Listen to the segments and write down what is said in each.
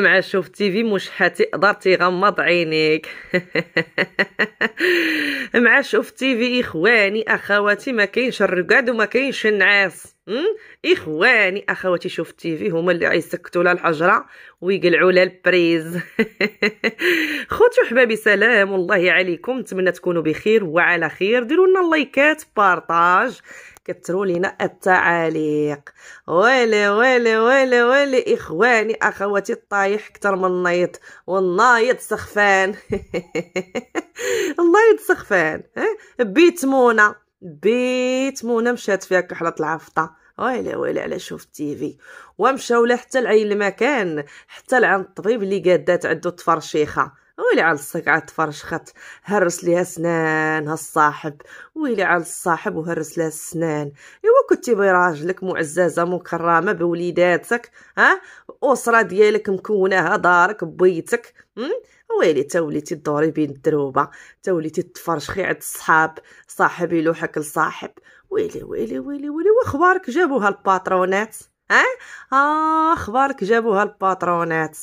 مع شوف في مش حتقدر تغمض عينيك مع شوف في اخواني اخواتي ما كاينش الرقاد وما كاينش النعاس اخواني اخواتي شوف في هما اللي يسكتوا لها الحجره ويقلعوا لها البريز خوتي وحبابي سلام الله عليكم نتمنى تكونوا بخير وعلى خير ديروا لنا لايكات بارطاج كثروا لينا التعاليق ويلي ويلي ويلي ويلي اخواني اخواتي الطايح اكثر من النايط والنايط سخفان النايض سخفان بيت منى بيت منى مشات فيها كحله العفطه ويلي ويلي على شوف التيفي ومشاو حتى لعين المكان حتى لعند الطبيب اللي قادات عندو تفرشيخه ويلي على عاد فرشخت هرس ليها سنان هالصاحب ويلي على الصاحب وهرس ليها سنان ايوا كنتي براجلك معززة مكرمة بوليداتك ها أسرة ديالك مكوناها دارك بيتك ويلي توليتي تدوري بين الدروبة توليتي تفرشخي عند الصحاب صاحب يلوحك لصاحب ويلي ويلي ويلي ويلي واخبارك جابوها الباترونات ها اه اخبارك جابوها الباترونات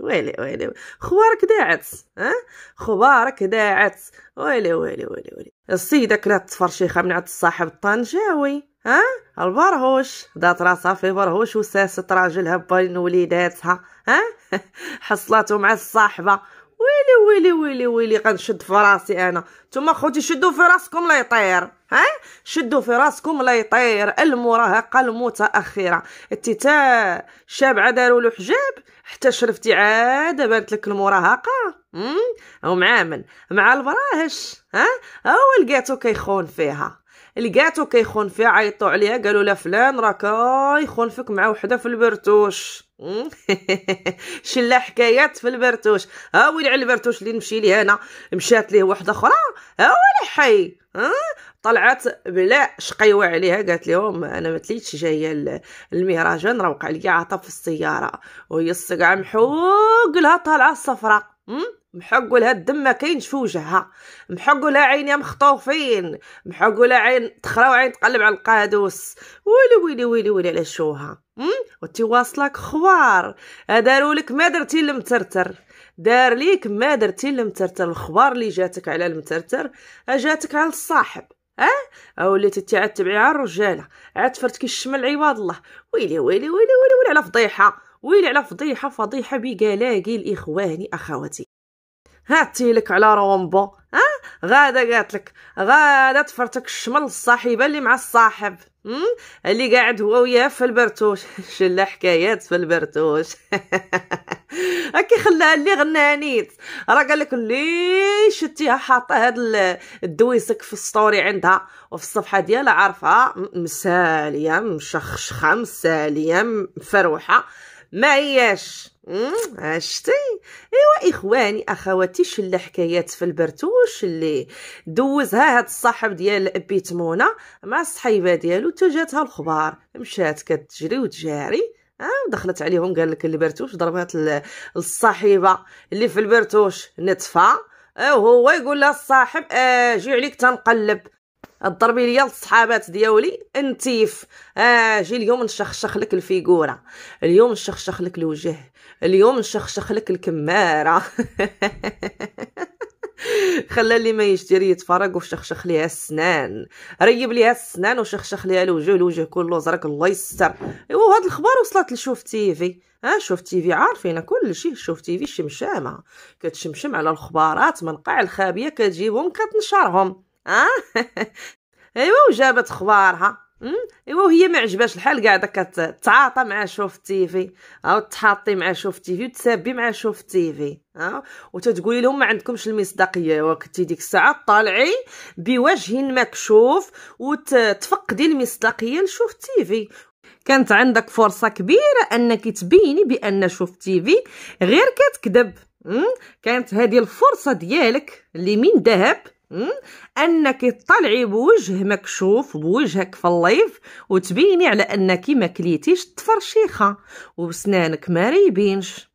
ويلي ويلي خبارك داعت ها خبارك داعت ويلي ويلي ويلي ويلي السيده كانت تفرشيخه من عند الصاحب الطنجاوي ها البرهوش دات راسها في برهوش وساست راجلها بين وليداتها ها حصلاتو مع الصاحبه ويلي ويلي ويلي ويلي غنشد في راسي انا نتوما خوتي شدوا في راسكم لا يطير ها شدوا في راسكم لا يطير المراهقه المتاخره انت تا الشابعه داروا له حجاب حتى شرفتي عاد بانت لك المراهقه او مع مع البراهش ها هو لقاتو كيخون فيها لقاتو كيخون فيها عيطوا عليها قالوا لا فلان راك يخون فيك مع وحده في البرتوش شلا حكايات في البرتوش ها ويلي على البرتوش اللي نمشي ليه انا مشات ليه وحده اخرى ها هو حي ها طلعت بلا شقيوه عليها قالت لهم انا ما تليتش جايه المهرجان راه وقع لي عطب في السياره وهي السقعة محوق لها طالعه الصفراء محقوا لها الدم ما كاينش في وجهها محقوا لها عينيها مخطوفين محقوا لها عين تخرا وعين تقلب على القادوس ويلي ويلي ويلي ويلي على شوها وتي واصلك خوار داروا لك ما درتي المترتر دار ليك ما درتي المترتر الخبار اللي جاتك على المترتر جاتك على الصاحب اه وليتي انت عاد تبعي الرجاله عاد فرتك الشمل عباد الله ويلي ويلي ويلي ويلي على فضيحه ويلي على فضيحه فضيحه بقلاقي الاخواني اخواتي هاتي لك على رومبو ها غادا قالت لك غادا تفرتك الشمل الصاحبه اللي مع الصاحب اللي قاعد هو وياه في البرتوش شلا حكايات في البرتوش هكا خلاها اللي غنانيت راه قال لك اللي شتيها حاطه هاد الدويسك في السطوري عندها وفي الصفحه ديالها عارفه مساليه مشخشخه مساليه مفروحه ما هياش عشتي ايوا اخواني اخواتي شل حكايات في البرتوش اللي دوزها هاد الصاحب ديال بيتمونه مع الصحيبه ديالو تا جاتها الخبار مشات كتجري وتجاري اه دخلت عليهم قال لك البرتوش ضربات الصاحبه اللي في البرتوش نتفى إيه، وهو يقول لها الصاحب اجي آه، عليك تنقلب ضربي ليا الصحابات دياولي انتيف اجي آه اليوم نشخشخ لك الفيغوره اليوم نشخشخ لك الوجه اليوم نشخشخ لك الكماره خلى اللي ما يشتري يتفرج وشخشخ ليها السنان ريب ليها السنان وشخشخ ليها الوجه الوجه كله زرق الله يستر ايوا هاد الخبار وصلت لشوف تيفي ها شوف تيفي عارفين كل شيء شوف تيفي شمشامه كتشمشم على الخبارات من قاع الخابيه كتجيبهم كتنشرهم ها ايوا وجابت خبارها أمم؟ ايوا وهي ما عجباش الحال كاع داك تعاطى مع شوف في او تحاطي مع شوف في وتسابي مع شوف التيفي ها وتتقولي لهم ما عندكمش المصداقيه وكنتي ديك الساعه طالعي بوجه مكشوف وتفقدي المصداقيه لشوف في كانت عندك فرصه كبيره انك تبيني بان شوف في غير كتكذب أمم؟ كانت هذه الفرصه ديالك اللي من ذهب انك تطلعي بوجه مكشوف بوجهك في الليف وتبيني على انك ما كليتيش تفرشيخه وسنانك ما ريبينش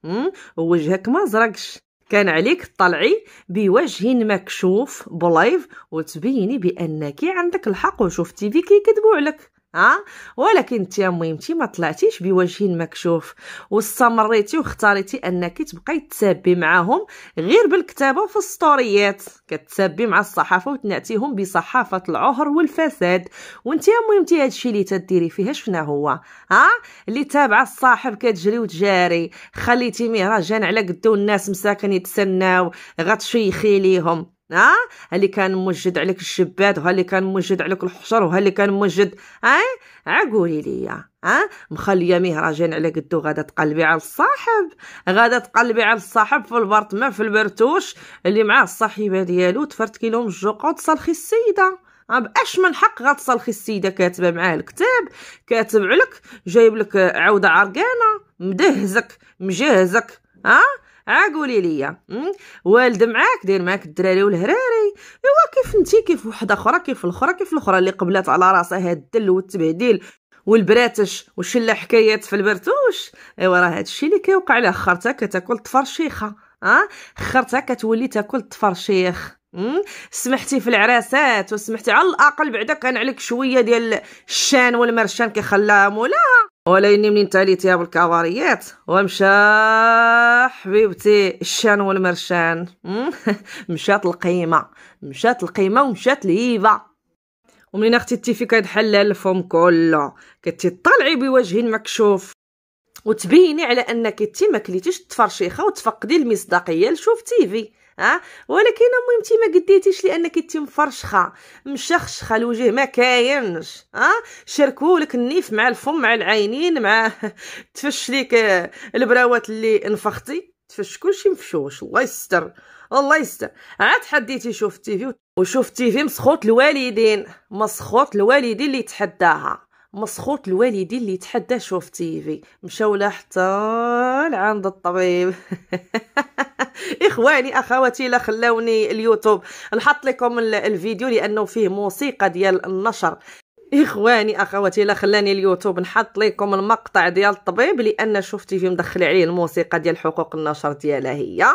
ووجهك ما زرقش كان عليك تطلعي بوجه مكشوف بلايف وتبيني بانك عندك الحق وشفتي فيك يكذبوا عليك ها ولكن انت مهمتي ما طلعتيش بوجه مكشوف واستمريتي واختاريتي انك تبقاي تسابي معاهم غير بالكتابه في السطوريات كتسابي مع الصحافه وتنعتيهم بصحافه العهر والفساد وانت مهمتي هادشي اللي تديري فيه شفنا هو ها اللي تابعه الصاحب كتجري وتجاري خليتي مهرجان على قدو الناس مساكن يتسناو غتشيخي ليهم ها اللي كان موجد عليك الشباد وها اللي كان موجد عليك الحشر وها اللي كان موجد ها عقولي ليا ها مخليه مهرجان على قدو غادا تقلبي على الصاحب غادا تقلبي على الصاحب في البرطمان في البرتوش اللي معاه الصاحبه ديالو تفرتكي لهم الجوقه وتصلخي السيده باش من حق غتصلخي السيده كاتبه معاه الكتاب كاتب عليك جايب لك عوده عرقانه مدهزك مجهزك ها عا قولي ليا والد معاك داير معاك الدراري والهراري ايوا كيف انتي كيف وحده اخرى كيف الاخرى كيف الاخرى اللي قبلات على راسها هاد الدل والتبهديل والبراتش وشلا حكايات في البرتوش ايوا راه هادشي اللي كيوقع له خرتها كتاكل تفرشيخه ها خرتها كتولي تاكل تفرشيخ سمحتي في العراسات وسمحتي على الاقل بعدا كان عليك شويه ديال الشان والمرشان كيخلاها مولاها يني منين تالي تياب الكاباريات ومشى حبيبتي الشان والمرشان مشات القيمة مشات القيمة ومشات الهيبة ومنين اختي تيفي كتحلل الفم كله كتطلعي بوجه مكشوف وتبيني على انك انت ما كليتيش وتفقدي المصداقيه لشوف تيفي ها ولكن المهم انت ما قديتيش لانك انت مفرشخه مشخشخه الوجه ما كاينش ها شركوا لك النيف مع الفم مع العينين مع تفش ليك آه، البراوات اللي نفختي تفش كلشي مفشوش الله يستر الله يستر عاد حديتي شوف التيفي وشوف التيفي مسخوط الوالدين مسخوط الوالدين اللي تحداها مسخوط الوالدين اللي يتحدى شوف تيفي مشاو حتى لعند الطبيب اخواني اخواتي لا خلاوني اليوتيوب نحط لكم الفيديو لانه فيه موسيقى ديال النشر اخواني اخواتي الا خلاني اليوتيوب نحط لكم المقطع ديال الطبيب لان شفتي فيه مدخل عليه الموسيقى ديال حقوق النشر ديالها هي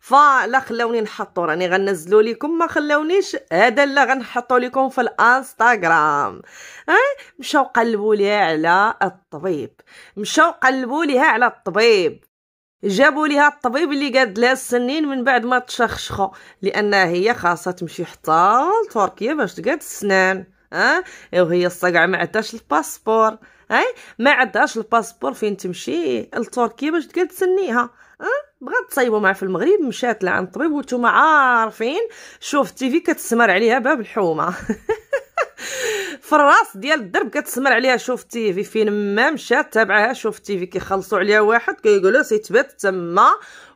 فلا خلاوني نحطو راني غنزلو لكم ما خلونيش هذا لا غنحطو لكم في الانستغرام ها مشاو قلبوا ليها على الطبيب مشاو قلبوا ليها على الطبيب جابوا ليها الطبيب اللي قاد لها السنين من بعد ما تشخشخو لان هي خاصها تمشي حتى لتركيا باش تقاد السنان أه؟ وهي الصقعه ما عندهاش الباسبور اي ما عندهاش الباسبور فين تمشي لتركيا باش تقعد تسنيها أه؟ بغات تصايبو معاه في المغرب مشات لعند الطبيب وانتم عارفين شوف التيفي كتسمر عليها باب الحومه في الراس ديال الدرب كتسمر عليها شوف تيفي فين ما مشات تابعها شوف تيفي كيخلصوا عليها واحد كيقولوا سيتبات تما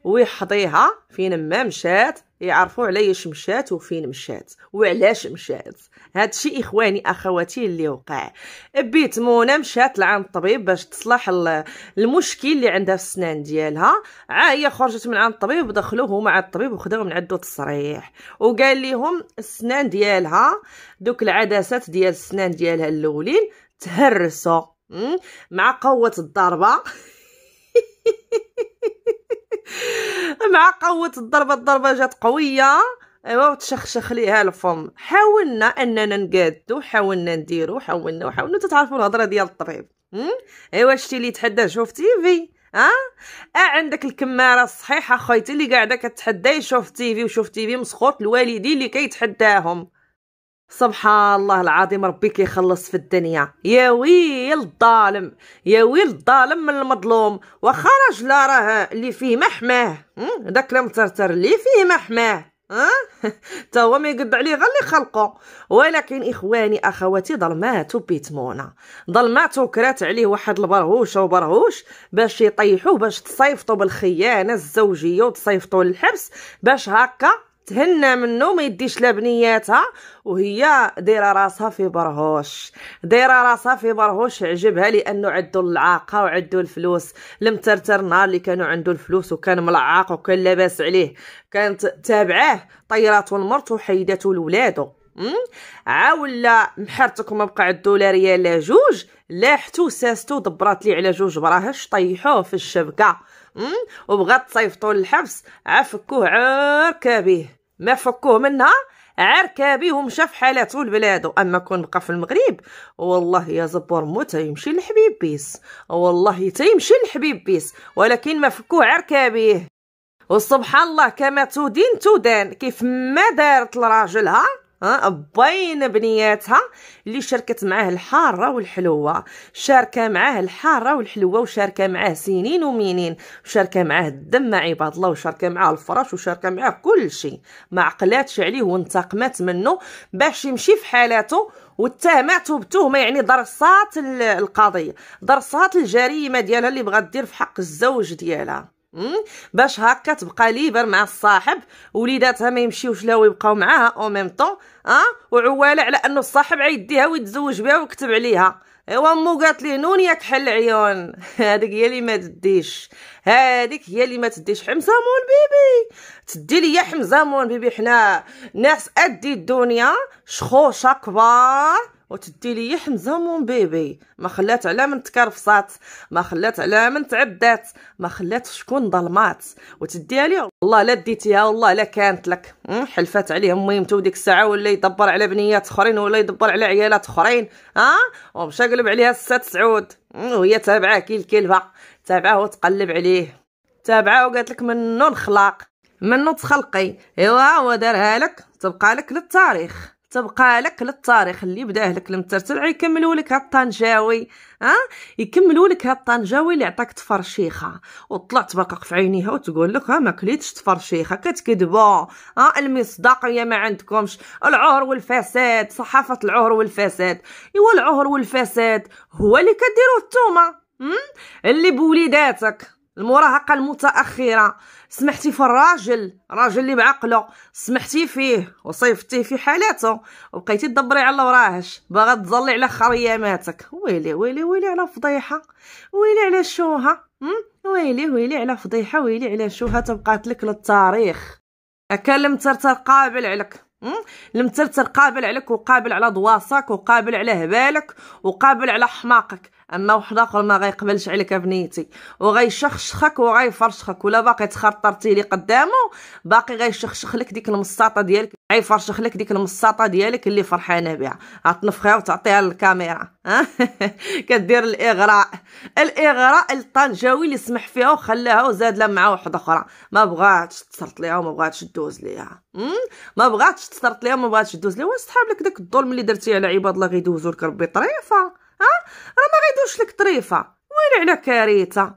ويحضيها فين ما مشات يعرفوا علاش مشات وفين مشات وعلاش مشات هادشي اخواني اخواتي اللي وقع بيت منى مشات لعند الطبيب باش تصلح المشكل اللي عندها في السنان ديالها عا هي خرجت من عند الطبيب دخلوه مع الطبيب وخذوه من عندو تصريح وقال لهم السنان ديالها دوك العدسات ديال الاسنان ديالها الاولين تهرسوا مع قوه الضربه مع قوه الضربه الضربه جات قويه ايوا وتشخشخ ليها الفم حاولنا اننا نقادو حاولنا نديرو حاولنا وحاولنا تتعرفوا الهضره ديال الطبيب ايوا شتي اللي يتحدى شوف تيفي ها أه؟ عندك الكماره الصحيحه خويتي اللي قاعده كتحدى يشوف في وشوف في مسخوط الوالدين اللي كيتحداهم سبحان الله العظيم ربي كيخلص في الدنيا يا ويل الظالم يا ويل الظالم من المظلوم واخا راجلا راه اللي فيه محماه داك المترتر اللي فيه محماه تا هو ما يقد عليه غير اللي خلقه ولكن اخواني اخواتي ظلماتو بيتمونا ظلماتو كرات عليه واحد البرهوشه وبرهوش باش يطيحوه باش تصيفطو بالخيانه الزوجيه وتصيفطو للحبس باش هكا تهنى منه ما يديش لبنياتها وهي دايره راسها في برهوش دايره راسها في برهوش عجبها لانه عندو العاقه وعدو الفلوس المترتر نهار اللي كانوا عنده الفلوس وكان ملعاق وكان لاباس عليه كانت تابعاه طيراتو المرت وحيداتو لولادو عاولا محرتك وما بقى عندو لا ريال لا جوج لاحتو ساستو دبرات لي على جوج براهش طيحوه في الشبكه وبغات تصيفطو للحبس عفكوه عركبيه ما فكوه منها عركابي ومشى في حالاته لبلادو اما كون بقى في المغرب والله يا زبور موتا يمشي لحبيب بيس والله تيمشي يمشي لحبيب بيس ولكن ما فكوه عركابيه وسبحان الله كما تدين تدان كيف ما دارت لراجلها باينه بنياتها اللي شاركت معاه الحاره والحلوه شاركه معاه الحاره والحلوه وشاركه معاه سنين ومنين وشاركه معاه الدم مع عباد الله وشاركه معاه الفراش وشاركه معاه كل شيء ما عقلاتش عليه وانتقمت منه باش يمشي في حالاته واتهمات بتهمه يعني درسات القضيه درسات الجريمه ديالها اللي بغات دير في حق الزوج ديالها باش هكا تبقى ليبر مع الصاحب وليداتها ما يمشيوش لها ويبقاو معاها او ميم طون اه وعواله على انه الصاحب عيديها ويتزوج بها ويكتب عليها ايوا امو قالت ليه نون ياك حل عيون هذيك هي اللي ما تديش هذيك هي اللي ما تديش حمزه مول بيبي تدي ليا حمزه مول بيبي حنا ناس ادي الدنيا شخوشه كبار وتدي لي حمزه مون بيبي ما خلات على من تكرفصات ما خلات على من تعدات ما خلات شكون ظلمات وتديها لي والله لا ديتيها والله لا كانت لك حلفات امي ميمتو ديك الساعه ولا يدبر على بنيات اخرين ولا يدبر على عيالات اخرين ها أه؟ ومشى قلب عليها السات سعود وهي تابعاه كي الكلبه تابعاه وتقلب عليه تابعاه وقالت لك منو الخلاق منو تخلقي ايوا هو دارها لك تبقى لك للتاريخ تبقى لك للتاريخ اللي بداه لك المترتل يكملوا لك هالطنجاوي ها يكملوا لك هالطنجاوي اللي عطاك تفرشيخه وطلع تبقق في عينيها وتقول لك ها ما كليتش تفرشيخه كتكذبوا ها المصداقيه ما عندكمش العهر والفساد صحافه العهر والفساد ايوا العهر والفساد هو اللي كديروه التومه اللي بوليداتك المراهقه المتاخره سمحتي في الراجل الراجل اللي بعقله سمحتي فيه وصيفتيه في حالاته وبقيتي تدبري على وراهش باغا تظلي على خرياماتك ويلي ويلي ويلي على فضيحه ويلي على شوهه ويلي ويلي على فضيحه ويلي على شوهه تبقات لك للتاريخ اكل المترتر قابل عليك المترتر قابل عليك وقابل على ضواصك وقابل على هبالك وقابل على حماقك اما واحد اخر ما غيقبلش عليك بنيتي وغيشخشخك وغيفرشخك ولا باقي تخطرتي لي قدامه باقي غيشخشخ لك ديك المساطه ديالك غيفرشخ لك ديك المساطه ديالك اللي فرحانه بها غتنفخها وتعطيها للكاميرا كدير الاغراء الاغراء الطنجاوي اللي سمح فيها وخلاها وزاد لها مع واحده اخرى ما بغاتش تسرط ليها وما بغاتش تدوز ليها ما بغاتش تسرط ليها وما بغاتش تدوز ليها واش صحاب لك داك الظلم اللي درتيه على عباد الله غيدوزو لك ربي طريفه ها راه ما غيدوش لك طريفه ويلي على كارثه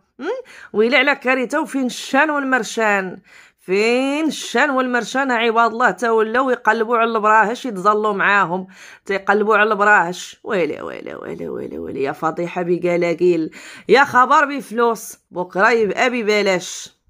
ويلي على كارثه وفين الشان والمرشان فين الشان والمرشان عباد الله تا ولاو يقلبوا على البراهش يتظلوا معاهم تيقلبوا على البراهش ويلي ويلي ويلي ويلي ويلي يا فضيحه بقلاقيل يا خبر بفلوس بكره يبقى ببلاش